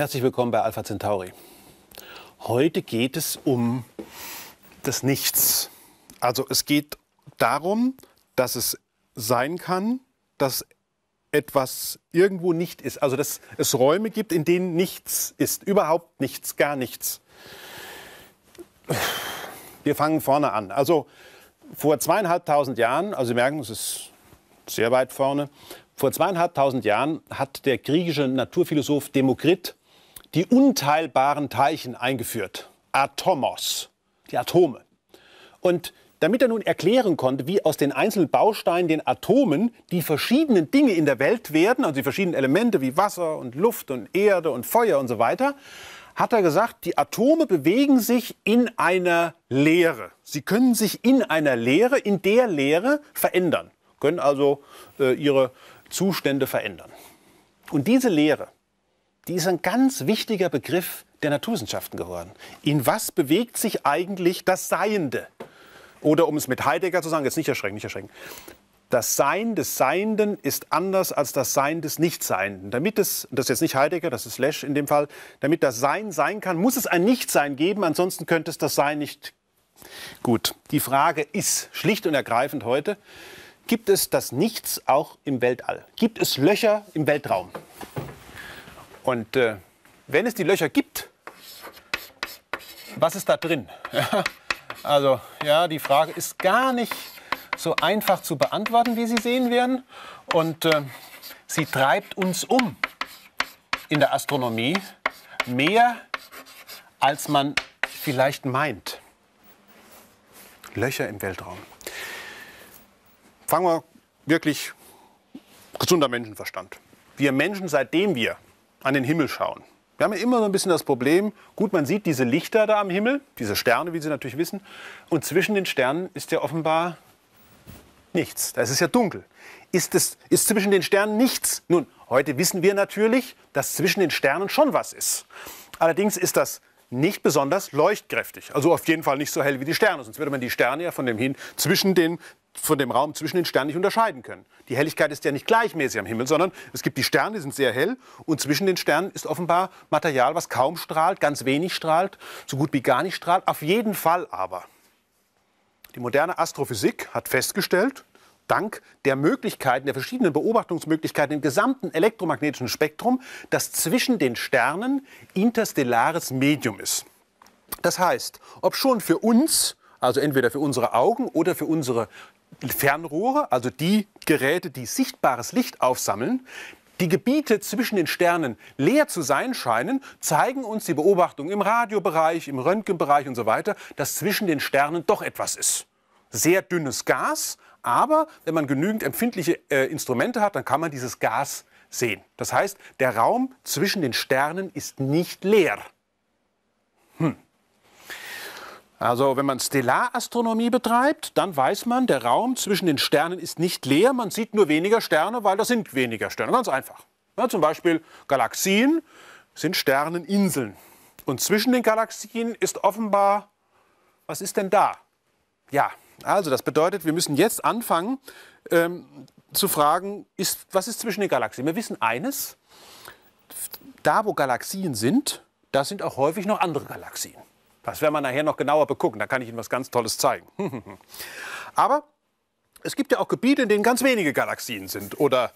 Herzlich willkommen bei Alpha Centauri. Heute geht es um das Nichts. Also es geht darum, dass es sein kann, dass etwas irgendwo nicht ist. Also dass es Räume gibt, in denen nichts ist. Überhaupt nichts, gar nichts. Wir fangen vorne an. Also vor zweieinhalbtausend Jahren, also Sie merken, es ist sehr weit vorne, vor zweieinhalbtausend Jahren hat der griechische Naturphilosoph Demokrit die unteilbaren Teilchen eingeführt. Atomos, die Atome. Und damit er nun erklären konnte, wie aus den einzelnen Bausteinen, den Atomen, die verschiedenen Dinge in der Welt werden, also die verschiedenen Elemente wie Wasser und Luft und Erde und Feuer und so weiter, hat er gesagt, die Atome bewegen sich in einer Leere. Sie können sich in einer Leere, in der Leere verändern, können also äh, ihre Zustände verändern. Und diese Leere, die ist ein ganz wichtiger Begriff der Naturwissenschaften geworden. In was bewegt sich eigentlich das Seiende? Oder um es mit Heidegger zu sagen, jetzt nicht erschrecken, nicht erschrecken. Das Sein des Seienden ist anders als das Sein des Nichtseienden. Damit es, das ist jetzt nicht Heidegger, das ist Lesch in dem Fall, damit das Sein sein kann, muss es ein Nichtsein geben, ansonsten könnte es das Sein nicht. Gut, die Frage ist schlicht und ergreifend heute, gibt es das Nichts auch im Weltall? Gibt es Löcher im Weltraum? Und äh, wenn es die Löcher gibt, was ist da drin? also ja, die Frage ist gar nicht so einfach zu beantworten, wie Sie sehen werden. Und äh, sie treibt uns um in der Astronomie mehr, als man vielleicht meint. Löcher im Weltraum. Fangen wir wirklich gesunder Menschenverstand. Wir Menschen, seitdem wir an den Himmel schauen. Wir haben ja immer so ein bisschen das Problem, gut, man sieht diese Lichter da am Himmel, diese Sterne, wie Sie natürlich wissen, und zwischen den Sternen ist ja offenbar nichts. Da ist es ja dunkel. Ist, es, ist zwischen den Sternen nichts? Nun, heute wissen wir natürlich, dass zwischen den Sternen schon was ist. Allerdings ist das nicht besonders leuchtkräftig. Also auf jeden Fall nicht so hell wie die Sterne, sonst würde man die Sterne ja von dem hin zwischen den von dem Raum zwischen den Sternen nicht unterscheiden können. Die Helligkeit ist ja nicht gleichmäßig am Himmel, sondern es gibt die Sterne, die sind sehr hell und zwischen den Sternen ist offenbar Material, was kaum strahlt, ganz wenig strahlt, so gut wie gar nicht strahlt. Auf jeden Fall aber. Die moderne Astrophysik hat festgestellt, dank der Möglichkeiten, der verschiedenen Beobachtungsmöglichkeiten im gesamten elektromagnetischen Spektrum, dass zwischen den Sternen interstellares Medium ist. Das heißt, ob schon für uns, also entweder für unsere Augen oder für unsere Fernrohre, also die Geräte, die sichtbares Licht aufsammeln, die Gebiete zwischen den Sternen leer zu sein scheinen, zeigen uns die Beobachtungen im Radiobereich, im Röntgenbereich und so weiter, dass zwischen den Sternen doch etwas ist. Sehr dünnes Gas, aber wenn man genügend empfindliche äh, Instrumente hat, dann kann man dieses Gas sehen. Das heißt, der Raum zwischen den Sternen ist nicht leer. Hm. Also wenn man Stellarastronomie betreibt, dann weiß man, der Raum zwischen den Sternen ist nicht leer, man sieht nur weniger Sterne, weil das sind weniger Sterne, ganz einfach. Ja, zum Beispiel Galaxien sind Sterneninseln. Und zwischen den Galaxien ist offenbar, was ist denn da? Ja, also das bedeutet, wir müssen jetzt anfangen ähm, zu fragen, ist, was ist zwischen den Galaxien? Wir wissen eines, da wo Galaxien sind, da sind auch häufig noch andere Galaxien. Das werden wir nachher noch genauer begucken. Da kann ich Ihnen was ganz Tolles zeigen. Aber es gibt ja auch Gebiete, in denen ganz wenige Galaxien sind. Oder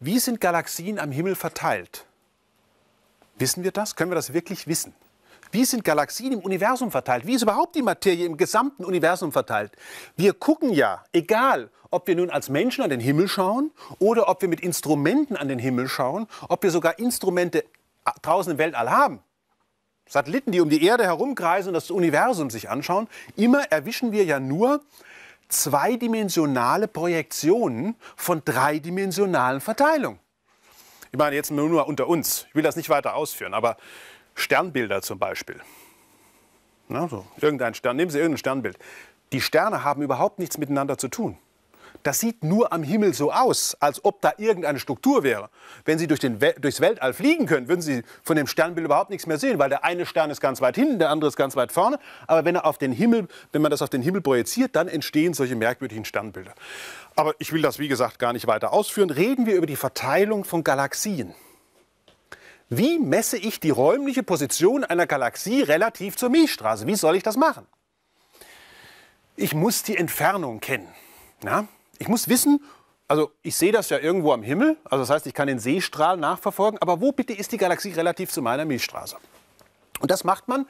wie sind Galaxien am Himmel verteilt? Wissen wir das? Können wir das wirklich wissen? Wie sind Galaxien im Universum verteilt? Wie ist überhaupt die Materie im gesamten Universum verteilt? Wir gucken ja, egal, ob wir nun als Menschen an den Himmel schauen oder ob wir mit Instrumenten an den Himmel schauen, ob wir sogar Instrumente draußen im Weltall haben. Satelliten, die um die Erde herumkreisen und das Universum sich anschauen, immer erwischen wir ja nur zweidimensionale Projektionen von dreidimensionalen Verteilungen. Ich meine, jetzt nur, nur unter uns, ich will das nicht weiter ausführen, aber Sternbilder zum Beispiel. Na, so, irgendein Stern, nehmen Sie irgendein Sternbild. Die Sterne haben überhaupt nichts miteinander zu tun das sieht nur am Himmel so aus, als ob da irgendeine Struktur wäre. Wenn Sie durch We durchs Weltall fliegen können, würden Sie von dem Sternbild überhaupt nichts mehr sehen, weil der eine Stern ist ganz weit hinten, der andere ist ganz weit vorne. Aber wenn, er auf den Himmel, wenn man das auf den Himmel projiziert, dann entstehen solche merkwürdigen Sternbilder. Aber ich will das, wie gesagt, gar nicht weiter ausführen. Reden wir über die Verteilung von Galaxien. Wie messe ich die räumliche Position einer Galaxie relativ zur Milchstraße? Wie soll ich das machen? Ich muss die Entfernung kennen. Na? ich muss wissen, also ich sehe das ja irgendwo am Himmel, also das heißt, ich kann den Seestrahl nachverfolgen, aber wo bitte ist die Galaxie relativ zu meiner Milchstraße? Und das macht man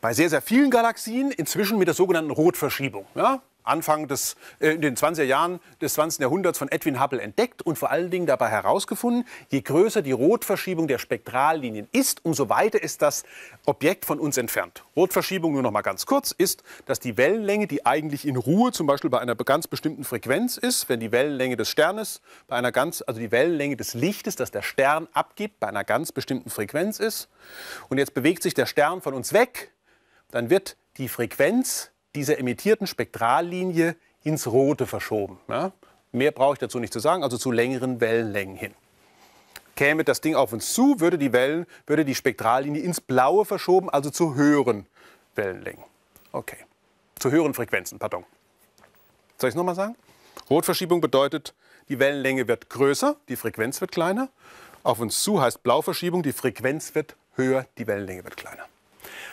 bei sehr, sehr vielen Galaxien inzwischen mit der sogenannten Rotverschiebung. Ja? Anfang des, äh, in den 20er Jahren des 20. Jahrhunderts von Edwin Hubble entdeckt und vor allen Dingen dabei herausgefunden, je größer die Rotverschiebung der Spektrallinien ist, umso weiter ist das Objekt von uns entfernt. Rotverschiebung, nur noch mal ganz kurz, ist, dass die Wellenlänge, die eigentlich in Ruhe zum Beispiel bei einer ganz bestimmten Frequenz ist, wenn die Wellenlänge des Sternes bei einer ganz, also die Wellenlänge des Lichtes, das der Stern abgibt, bei einer ganz bestimmten Frequenz ist und jetzt bewegt sich der Stern von uns weg, dann wird die Frequenz dieser emittierten Spektrallinie ins Rote verschoben. Ja? Mehr brauche ich dazu nicht zu sagen, also zu längeren Wellenlängen hin. Käme das Ding auf uns zu, würde die Wellen, würde die Spektrallinie ins Blaue verschoben, also zu höheren Wellenlängen. Okay, zu höheren Frequenzen, pardon. Soll ich es nochmal sagen? Rotverschiebung bedeutet, die Wellenlänge wird größer, die Frequenz wird kleiner. Auf uns zu heißt Blauverschiebung, die Frequenz wird höher, die Wellenlänge wird kleiner.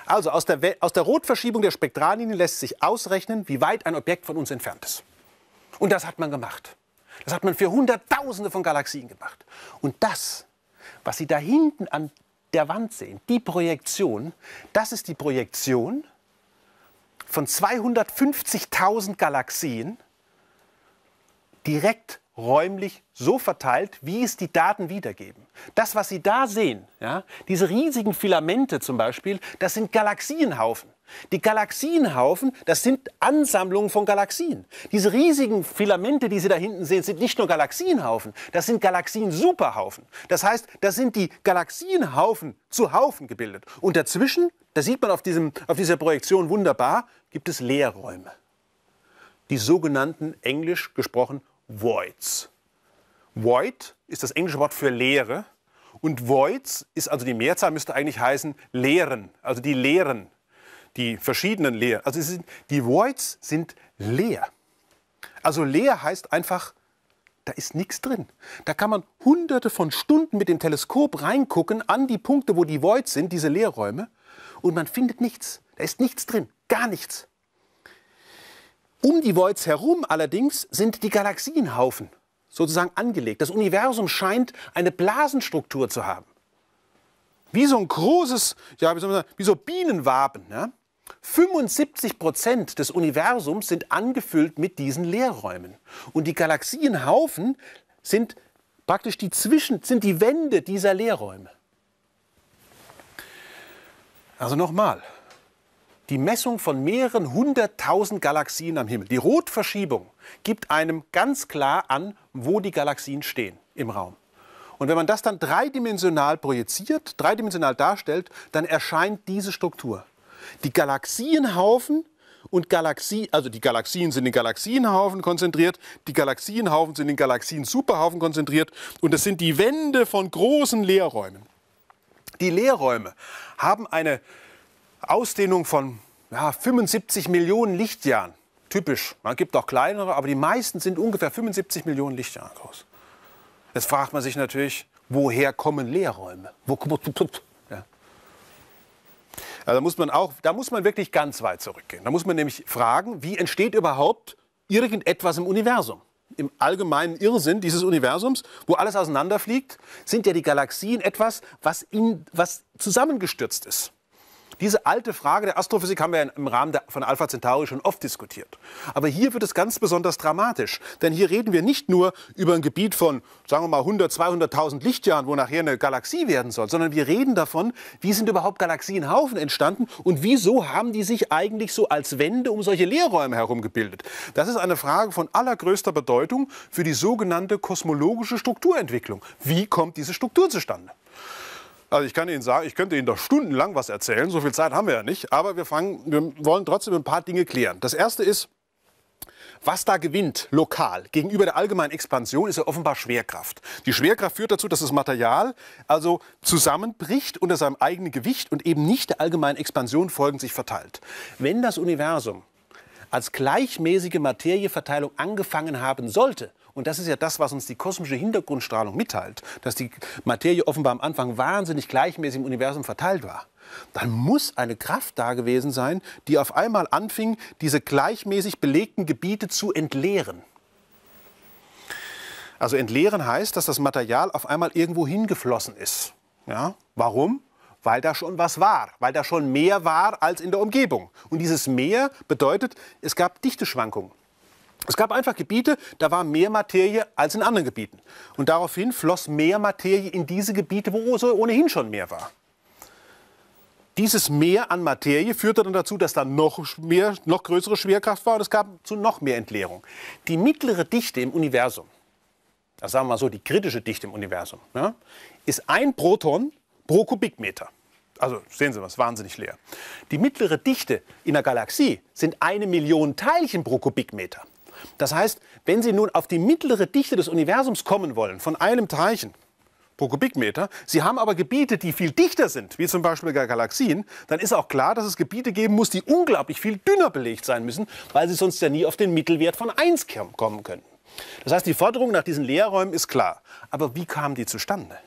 Also aus der, aus der Rotverschiebung der Spektrallinie lässt sich ausrechnen, wie weit ein Objekt von uns entfernt ist. Und das hat man gemacht. Das hat man für Hunderttausende von Galaxien gemacht. Und das, was Sie da hinten an der Wand sehen, die Projektion, das ist die Projektion von 250.000 Galaxien direkt räumlich so verteilt, wie es die Daten wiedergeben. Das, was Sie da sehen, ja, diese riesigen Filamente zum Beispiel, das sind Galaxienhaufen. Die Galaxienhaufen, das sind Ansammlungen von Galaxien. Diese riesigen Filamente, die Sie da hinten sehen, sind nicht nur Galaxienhaufen, das sind Galaxien-Superhaufen. Das heißt, das sind die Galaxienhaufen zu Haufen gebildet. Und dazwischen, da sieht man auf, diesem, auf dieser Projektion wunderbar, gibt es Leerräume. Die sogenannten englisch gesprochen Voids. Void ist das englische Wort für Leere und Voids ist also die Mehrzahl, müsste eigentlich heißen Leeren, also die Leeren, die verschiedenen Leeren. Also sind, die Voids sind leer. Also leer heißt einfach, da ist nichts drin. Da kann man hunderte von Stunden mit dem Teleskop reingucken an die Punkte, wo die Voids sind, diese Leerräume, und man findet nichts. Da ist nichts drin, gar nichts. Um die Voids herum allerdings sind die Galaxienhaufen sozusagen angelegt. Das Universum scheint eine Blasenstruktur zu haben. Wie so ein großes, ja, wie, soll man sagen, wie so Bienenwaben. Ja? 75 Prozent des Universums sind angefüllt mit diesen Leerräumen. Und die Galaxienhaufen sind praktisch die Zwischen, sind die Wände dieser Leerräume. Also nochmal, die Messung von mehreren hunderttausend Galaxien am Himmel. Die Rotverschiebung gibt einem ganz klar an, wo die Galaxien stehen im Raum. Und wenn man das dann dreidimensional projiziert, dreidimensional darstellt, dann erscheint diese Struktur. Die Galaxienhaufen und Galaxie, also die Galaxien sind in Galaxienhaufen konzentriert, die Galaxienhaufen sind in Galaxien-Superhaufen konzentriert und das sind die Wände von großen Leerräumen. Die Leerräume haben eine Ausdehnung von ja, 75 Millionen Lichtjahren. Typisch. Man gibt auch kleinere, aber die meisten sind ungefähr 75 Millionen Lichtjahre groß. Jetzt fragt man sich natürlich, woher kommen Leerräume? Wo ja. Also da muss man auch, da muss man wirklich ganz weit zurückgehen. Da muss man nämlich fragen, wie entsteht überhaupt irgendetwas im Universum? Im allgemeinen Irrsinn dieses Universums, wo alles auseinanderfliegt, sind ja die Galaxien etwas, was, in, was zusammengestürzt ist. Diese alte Frage der Astrophysik haben wir im Rahmen der, von Alpha Centauri schon oft diskutiert. Aber hier wird es ganz besonders dramatisch. Denn hier reden wir nicht nur über ein Gebiet von, sagen wir mal, 100, 200.000 Lichtjahren, wo nachher eine Galaxie werden soll, sondern wir reden davon, wie sind überhaupt Galaxienhaufen entstanden und wieso haben die sich eigentlich so als Wände um solche Leerräume herum gebildet. Das ist eine Frage von allergrößter Bedeutung für die sogenannte kosmologische Strukturentwicklung. Wie kommt diese Struktur zustande? Also ich kann Ihnen sagen, ich könnte Ihnen doch stundenlang was erzählen. So viel Zeit haben wir ja nicht. Aber wir, fangen, wir wollen trotzdem ein paar Dinge klären. Das erste ist, was da gewinnt lokal gegenüber der allgemeinen Expansion, ist ja offenbar Schwerkraft. Die Schwerkraft führt dazu, dass das Material also zusammenbricht unter seinem eigenen Gewicht und eben nicht der allgemeinen Expansion folgend sich verteilt. Wenn das Universum als gleichmäßige Materieverteilung angefangen haben sollte, und das ist ja das, was uns die kosmische Hintergrundstrahlung mitteilt, dass die Materie offenbar am Anfang wahnsinnig gleichmäßig im Universum verteilt war. Dann muss eine Kraft da gewesen sein, die auf einmal anfing, diese gleichmäßig belegten Gebiete zu entleeren. Also entleeren heißt, dass das Material auf einmal irgendwo hingeflossen ist. Ja? Warum? Weil da schon was war, weil da schon mehr war als in der Umgebung. Und dieses Mehr bedeutet, es gab Dichteschwankungen. Es gab einfach Gebiete, da war mehr Materie als in anderen Gebieten. Und daraufhin floss mehr Materie in diese Gebiete, wo so ohnehin schon mehr war. Dieses Mehr an Materie führte dann dazu, dass da noch, mehr, noch größere Schwerkraft war und es gab zu noch mehr Entleerung. Die mittlere Dichte im Universum, das sagen wir mal so, die kritische Dichte im Universum, ja, ne, ist ein Proton pro Kubikmeter. Also sehen Sie was, wahnsinnig leer. Die mittlere Dichte in der Galaxie sind eine Million Teilchen pro Kubikmeter. Das heißt, wenn Sie nun auf die mittlere Dichte des Universums kommen wollen, von einem Teilchen pro Kubikmeter, Sie haben aber Gebiete, die viel dichter sind, wie zum Beispiel bei Galaxien, dann ist auch klar, dass es Gebiete geben muss, die unglaublich viel dünner belegt sein müssen, weil sie sonst ja nie auf den Mittelwert von 1 kommen können. Das heißt, die Forderung nach diesen Leerräumen ist klar. Aber wie kam die zustande?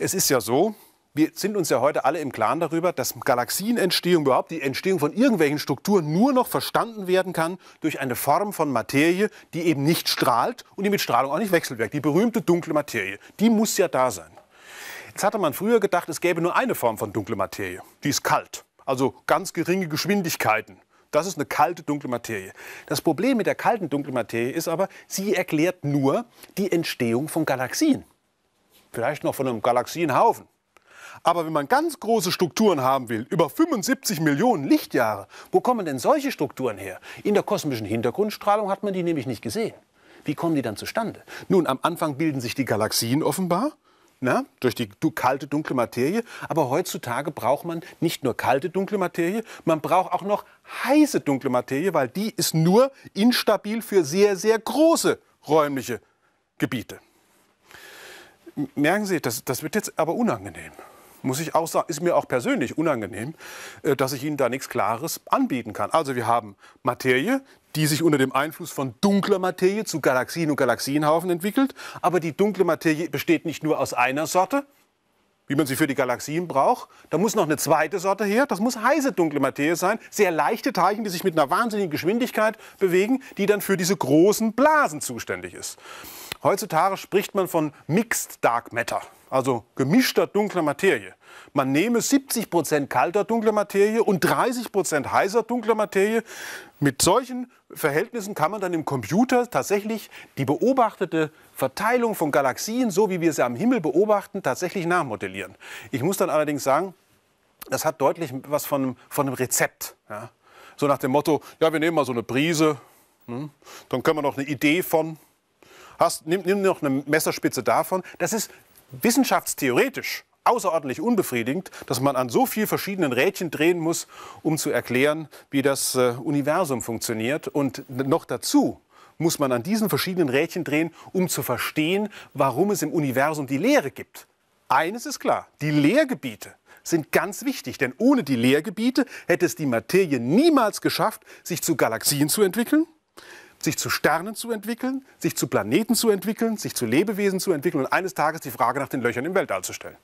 Es ist ja so, wir sind uns ja heute alle im Klaren darüber, dass Galaxienentstehung, überhaupt die Entstehung von irgendwelchen Strukturen nur noch verstanden werden kann durch eine Form von Materie, die eben nicht strahlt und die mit Strahlung auch nicht wechselwirkt. Die berühmte dunkle Materie, die muss ja da sein. Jetzt hatte man früher gedacht, es gäbe nur eine Form von dunkle Materie, die ist kalt, also ganz geringe Geschwindigkeiten. Das ist eine kalte, dunkle Materie. Das Problem mit der kalten, dunklen Materie ist aber, sie erklärt nur die Entstehung von Galaxien. Vielleicht noch von einem Galaxienhaufen aber wenn man ganz große Strukturen haben will, über 75 Millionen Lichtjahre, wo kommen denn solche Strukturen her? In der kosmischen Hintergrundstrahlung hat man die nämlich nicht gesehen. Wie kommen die dann zustande? Nun, am Anfang bilden sich die Galaxien offenbar. Na, ne, durch die kalte, dunkle Materie. Aber heutzutage braucht man nicht nur kalte, dunkle Materie, man braucht auch noch heiße, dunkle Materie, weil die ist nur instabil für sehr, sehr große räumliche Gebiete. Merken Sie, das, das wird jetzt aber unangenehm muss ich auch sagen, ist mir auch persönlich unangenehm, äh, dass ich Ihnen da nichts Klares anbieten kann. Also wir haben Materie, die sich unter dem Einfluss von dunkler Materie zu Galaxien und Galaxienhaufen entwickelt. Aber die dunkle Materie besteht nicht nur aus einer Sorte, wie man sie für die Galaxien braucht. Da muss noch eine zweite Sorte her. Das muss heiße dunkle Materie sein. Sehr leichte Teilchen, die sich mit einer wahnsinnigen Geschwindigkeit bewegen, die dann für diese großen Blasen zuständig ist. Heutzutage spricht man von Mixed Dark Matter, also gemischter dunkler Materie. Man nehme 70% kalter dunkler Materie und 30% heißer dunkler Materie mit solchen Verhältnissen kann man dann im Computer tatsächlich die beobachtete Verteilung von Galaxien, so wie wir sie am Himmel beobachten, tatsächlich nachmodellieren. Ich muss dann allerdings sagen, das hat deutlich was von, von einem Rezept. Ja. So nach dem Motto, ja, wir nehmen mal so eine Prise, hm, dann können wir noch eine Idee von, hast, nimm, nimm noch eine Messerspitze davon. Das ist wissenschaftstheoretisch außerordentlich unbefriedigend, dass man an so vielen verschiedenen Rädchen drehen muss, um zu erklären, wie das äh, Universum funktioniert. Und noch dazu muss man an diesen verschiedenen Rädchen drehen, um zu verstehen, warum es im Universum die Leere gibt. Eines ist klar, die Leergebiete sind ganz wichtig, denn ohne die Leergebiete hätte es die Materie niemals geschafft, sich zu Galaxien zu entwickeln, sich zu Sternen zu entwickeln, sich zu Planeten zu entwickeln, sich zu Lebewesen zu entwickeln und eines Tages die Frage nach den Löchern im Weltall zu stellen.